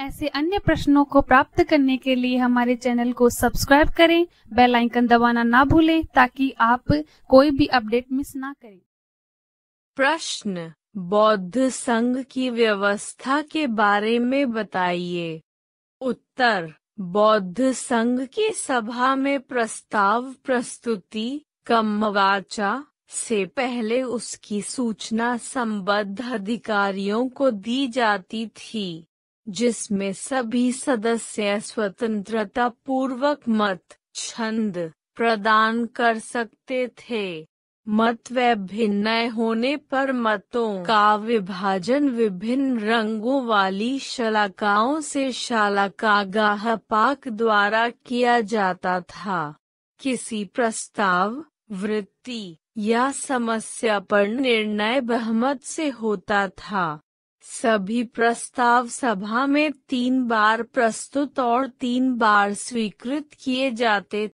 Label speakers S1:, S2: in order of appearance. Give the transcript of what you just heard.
S1: ऐसे अन्य प्रश्नों को प्राप्त करने के लिए हमारे चैनल को सब्सक्राइब करें बेल आइकन दबाना ना भूलें ताकि आप कोई भी अपडेट मिस ना करें
S2: प्रश्न बौद्ध संघ की व्यवस्था के बारे में बताइए उत्तर बौद्ध संघ की सभा में प्रस्ताव प्रस्तुति कमवाचा से पहले उसकी सूचना संबद्ध अधिकारियों को दी जाती थी जिसमें सभी सदस्य स्वतंत्रता पूर्वक मत छंद प्रदान कर सकते थे मत भिन्न होने पर मतों का विभाजन विभिन्न रंगों वाली शलाकाओं से शालाका गाह पाक द्वारा किया जाता था किसी प्रस्ताव वृत्ति या समस्या पर निर्णय बहमत से होता था सभी प्रस्ताव सभा में तीन बार प्रस्तुत और तीन बार स्वीकृत किए जाते